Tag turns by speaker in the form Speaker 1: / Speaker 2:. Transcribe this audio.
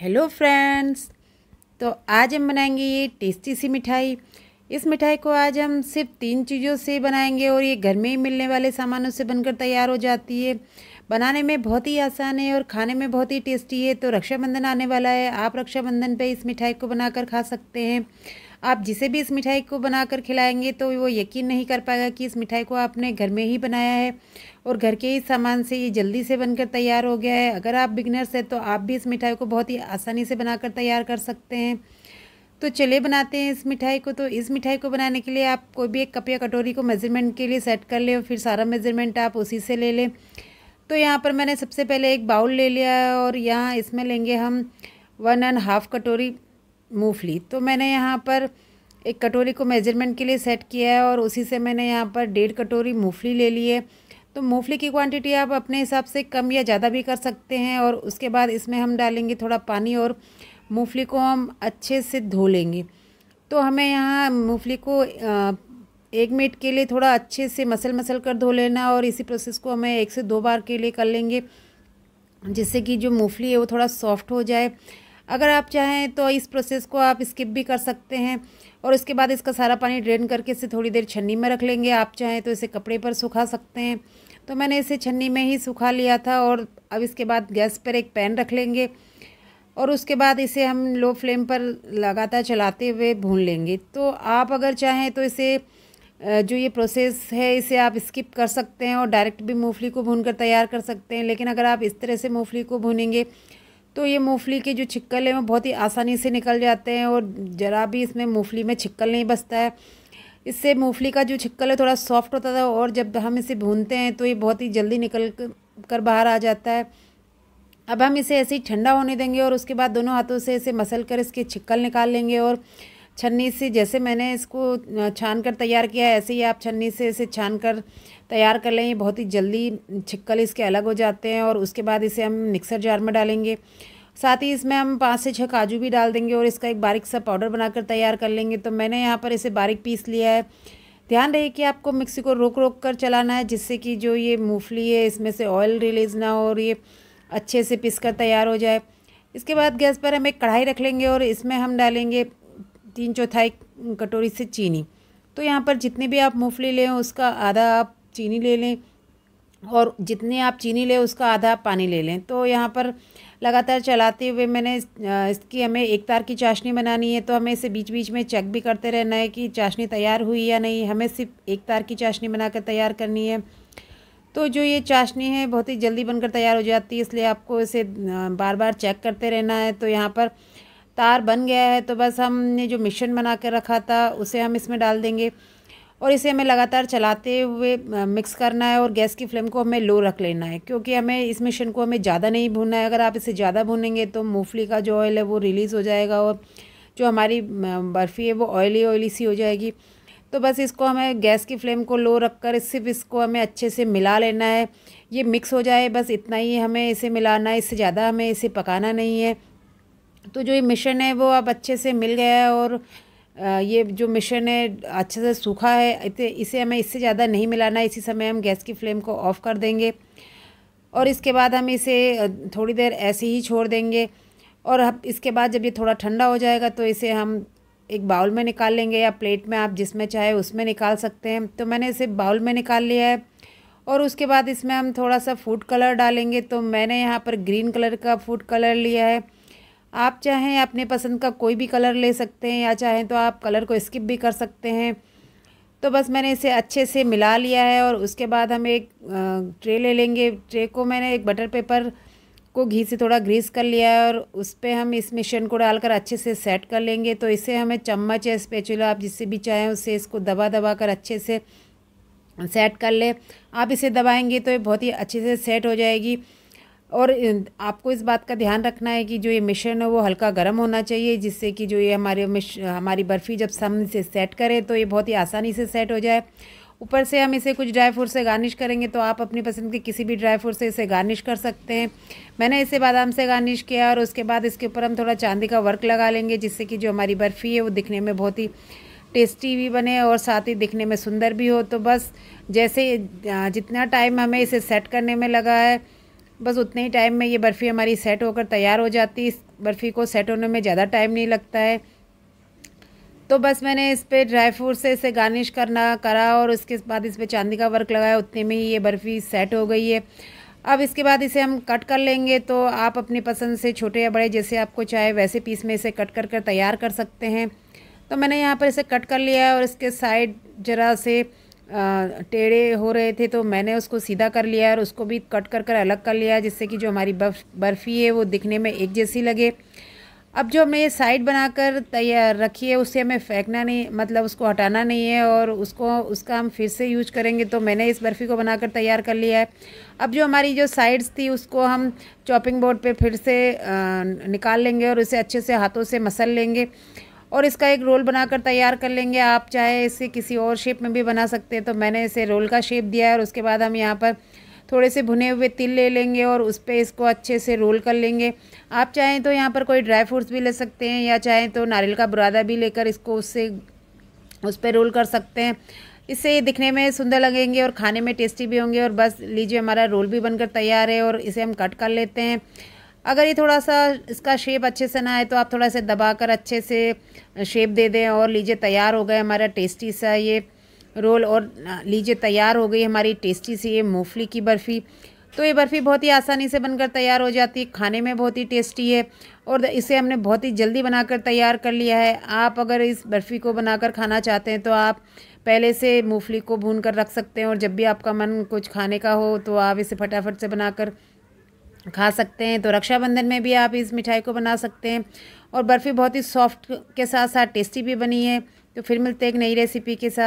Speaker 1: hello friends तो आज हम बनाएंगे ये टेस्टी सी मिठाई इस मिठाई को आज हम सिर्फ तीन चीज़ों से बनाएंगे और ये घर में ही मिलने वाले सामानों से बनकर तैयार हो जाती है बनाने में बहुत ही आसान है और खाने में बहुत ही टेस्टी है तो रक्षाबंधन आने वाला है आप रक्षाबंधन पे इस मिठाई को बनाकर खा सकते हैं आप जिसे भी इस मिठाई को बनाकर खिलाएंगे तो वो यकीन नहीं कर पाएगा कि इस मिठाई को आपने घर में ही बनाया है और घर के ही सामान से ये जल्दी से बनकर तैयार हो गया है अगर आप बिगनर्स हैं तो आप भी इस मिठाई को बहुत ही आसानी से बनाकर तैयार कर सकते हैं तो चले बनाते हैं इस मिठाई को तो इस मिठाई को बनाने के लिए आप कोई भी एक कप या कटोरी को मेज़रमेंट के लिए सेट कर लें और फिर सारा मेज़रमेंट आप उसी से ले लें तो यहाँ पर मैंने सबसे पहले एक बाउल ले लिया है और यहाँ इसमें लेंगे हम वन एंड हाफ़ कटोरी मूंगफली तो मैंने यहाँ पर एक कटोरी को मेजरमेंट के लिए सेट किया है और उसी से मैंने यहाँ पर डेढ़ कटोरी मूंगफली ले ली है तो मूंगफली की क्वांटिटी आप अपने हिसाब से कम या ज़्यादा भी कर सकते हैं और उसके बाद इसमें हम डालेंगे थोड़ा पानी और मूंगफली को हम अच्छे से धो लेंगे तो हमें यहाँ मूंगफली को एक मिनट के लिए थोड़ा अच्छे से मसल मसल कर धो लेना और इसी प्रोसेस को हमें एक से दो बार के लिए कर लेंगे जिससे कि जो मूंगफली है वो थोड़ा सॉफ्ट हो जाए अगर आप चाहें तो इस प्रोसेस को आप स्किप भी कर सकते हैं और उसके बाद इसका सारा पानी ड्रेन करके इसे थोड़ी देर छन्नी में रख लेंगे आप चाहें तो इसे कपड़े पर सुखा सकते हैं तो मैंने इसे छन्नी में ही सुखा लिया था और अब इसके बाद गैस पर एक पैन रख लेंगे और उसके बाद इसे हम लो फ्लेम पर लगातार चलाते हुए भून लेंगे तो आप अगर चाहें तो इसे जो ये प्रोसेस है इसे आप स्किप कर सकते हैं और डायरेक्ट भी मूंगफली को भून कर तैयार कर सकते हैं लेकिन अगर आप इस तरह से मूंगफली को भूनेंगे तो ये मूंगफली के जो छिक्कल हैं वो बहुत ही आसानी से निकल जाते हैं और ज़रा भी इसमें मूंगफली में छिक्कल नहीं बसता है इससे मूंगफली का जो छिक्कल है थोड़ा सॉफ्ट होता था और जब हम इसे भूनते हैं तो ये बहुत ही जल्दी निकल कर बाहर आ जाता है अब हम इसे ऐसे ही ठंडा होने देंगे और उसके बाद दोनों हाथों से इसे मसल कर इसके छिक्कल निकाल लेंगे और छन्नी से जैसे मैंने इसको छान कर तैयार किया है ऐसे ही आप छन्नी से इसे छान कर तैयार कर लें बहुत ही जल्दी छिक्कल इसके अलग हो जाते हैं और उसके बाद इसे हम मिक्सर जार में डालेंगे साथ ही इसमें हम पाँच से छः काजू भी डाल देंगे और इसका एक बारीक सा पाउडर बनाकर तैयार कर लेंगे तो मैंने यहाँ पर इसे बारीक पीस लिया है ध्यान रहे कि आपको मिक्सी को रोक रोक कर चलाना है जिससे कि जो ये मूंगफली है इसमें से ऑयल रिलीज़ ना हो और ये अच्छे से पीस कर तैयार हो जाए इसके बाद गैस पर हम एक कढ़ाई रख लेंगे और इसमें हम डालेंगे तीन चौथाई कटोरी से चीनी तो यहाँ पर जितने भी आप मूँगफली लें उसका आधा आप चीनी ले लें और जितने आप चीनी लें उसका आधा आप पानी ले लें तो यहाँ पर लगातार चलाते हुए मैंने इसकी हमें एक तार की चाशनी बनानी है तो हमें इसे बीच बीच में चेक भी करते रहना है कि चाशनी तैयार हुई या नहीं हमें सिर्फ एक तार की चाशनी बनाकर तैयार करनी है तो जो ये चाशनी है बहुत ही जल्दी बनकर तैयार हो जाती है इसलिए आपको इसे बार बार चेक करते रहना है तो यहाँ पर तार बन गया है तो बस हमने जो मिश्रण बना कर रखा था उसे हम इसमें डाल देंगे और इसे हमें लगातार चलाते हुए मिक्स करना है और गैस की फ्लेम को हमें लो रख लेना है क्योंकि हमें इस मिश्रण को हमें ज़्यादा नहीं भूनना है अगर आप इसे ज़्यादा भूनेंगे तो मूंगफली का जो ऑयल है वो रिलीज़ हो जाएगा और जो हमारी बर्फ़ी है वो ऑयली ऑयली सी हो जाएगी तो बस इसको हमें गैस की फ्लेम को लो रख कर सिर्फ इसको हमें अच्छे से मिला लेना है ये मिक्स हो जाए बस इतना ही हमें इसे मिलाना है इससे ज़्यादा हमें इसे पकाना नहीं है तो जो ये मिशन है वो अब अच्छे से मिल गया है और ये जो मिशन है अच्छे से सूखा है इसे हमें इससे ज़्यादा नहीं मिलाना इसी समय हम गैस की फ्लेम को ऑफ़ कर देंगे और इसके बाद हम इसे थोड़ी देर ऐसे ही छोड़ देंगे और अब इसके बाद जब ये थोड़ा ठंडा हो जाएगा तो इसे हम एक बाउल में निकाल लेंगे या प्लेट में आप जिसमें चाहे उसमें निकाल सकते हैं तो मैंने इसे बाउल में निकाल लिया है और उसके बाद इसमें हम थोड़ा सा फूड कलर डालेंगे तो मैंने यहाँ पर ग्रीन कलर का फूड कलर लिया है आप चाहें अपने पसंद का कोई भी कलर ले सकते हैं या चाहें तो आप कलर को स्किप भी कर सकते हैं तो बस मैंने इसे अच्छे से मिला लिया है और उसके बाद हम एक ट्रे ले लेंगे ट्रे को मैंने एक बटर पेपर को घी से थोड़ा ग्रीस कर लिया है और उस पर हम इस मिश्रण को डालकर अच्छे से सेट कर लेंगे तो इसे हमें चम्मच या स्पेचुला आप जिससे भी चाहें उससे इसको दबा दबा कर अच्छे से सेट कर ले आप इसे दबाएंगे तो ये बहुत ही अच्छे से सेट हो जाएगी और आपको इस बात का ध्यान रखना है कि जो ये मिश्रण है वो हल्का गर्म होना चाहिए जिससे कि जो ये हमारे हमारी बर्फ़ी जब सम से सेट करें तो ये बहुत ही आसानी से सेट हो जाए ऊपर से हम इसे कुछ ड्राई फ्रूट से गार्निश करेंगे तो आप अपनी पसंद के किसी भी ड्राई फ्रूट से इसे गार्निश कर सकते हैं मैंने इसे बादाम से गार्निश किया और उसके बाद इसके ऊपर हम थोड़ा चांदी का वर्क लगा लेंगे जिससे कि जो हमारी बर्फ़ी है वो दिखने में बहुत ही टेस्टी भी बने और साथ ही दिखने में सुंदर भी हो तो बस जैसे जितना टाइम हमें इसे सेट करने में लगा है बस उतने ही टाइम में ये बर्फ़ी हमारी सेट होकर तैयार हो जाती इस बर्फ़ी को सेट होने में ज़्यादा टाइम नहीं लगता है तो बस मैंने इस पर ड्राई फ्रूट से इसे गार्निश करना करा और उसके बाद इस पर चांदी का वर्क लगाया उतने में ही ये बर्फ़ी सेट हो गई है अब इसके बाद इसे हम कट कर लेंगे तो आप अपनी पसंद से छोटे या बड़े जैसे आपको चाहे वैसे पीस में इसे कट कर कर तैयार कर सकते हैं तो मैंने यहाँ पर इसे कट कर लिया है और इसके साइड ज़रा से टेढ़े हो रहे थे तो मैंने उसको सीधा कर लिया और उसको भी कट कर कर अलग कर लिया जिससे कि जो हमारी बर्फ बर्फ़ी है वो दिखने में एक जैसी लगे अब जो हमने ये साइड बनाकर तैयार रखी है उससे हमें फेंकना नहीं मतलब उसको हटाना नहीं है और उसको उसका हम फिर से यूज करेंगे तो मैंने इस बर्फ़ी को बनाकर तैयार कर लिया है अब जो हमारी जो साइड्स थी उसको हम चॉपिंग बोर्ड पे फिर से निकाल लेंगे और उसे अच्छे से हाथों से मसल लेंगे और इसका एक रोल बनाकर तैयार कर लेंगे आप चाहे इसे किसी और शेप में भी बना सकते हैं तो मैंने इसे रोल का शेप दिया है और उसके बाद हम यहाँ पर थोड़े से भुने हुए तिल ले लेंगे और उस पर इसको अच्छे से रोल कर लेंगे आप चाहें तो यहाँ पर कोई ड्राई फ्रूट्स भी ले सकते हैं या चाहें तो नारियल का बुरादा भी लेकर इसको उससे उस पर रोल कर सकते हैं इससे दिखने में सुंदर लगेंगे और खाने में टेस्टी भी होंगे और बस लीजिए हमारा रोल भी बनकर तैयार है और इसे हम कट कर लेते हैं अगर ये थोड़ा सा इसका शेप अच्छे से ना आए तो आप थोड़ा सा दबा कर अच्छे से शेप दे दें और लीजिए तैयार हो गए हमारा टेस्टी सा ये रोल और लीजिए तैयार हो गई हमारी टेस्टी सी ये मूंगफली की बर्फ़ी तो ये बर्फ़ी बहुत ही आसानी से बनकर तैयार हो जाती है खाने में बहुत ही टेस्टी है और इसे हमने बहुत ही जल्दी बनाकर तैयार कर लिया है आप अगर इस बर्फ़ी को बनाकर खाना चाहते हैं तो आप पहले से मूँगफली को भून कर रख सकते हैं और जब भी आपका मन कुछ खाने का हो तो आप इसे फटाफट से बनाकर खा सकते हैं तो रक्षाबंधन में भी आप इस मिठाई को बना सकते हैं और बर्फ़ी बहुत ही सॉफ्ट के साथ साथ टेस्टी भी बनी है तो फिर मिलते हैं एक नई रेसिपी के साथ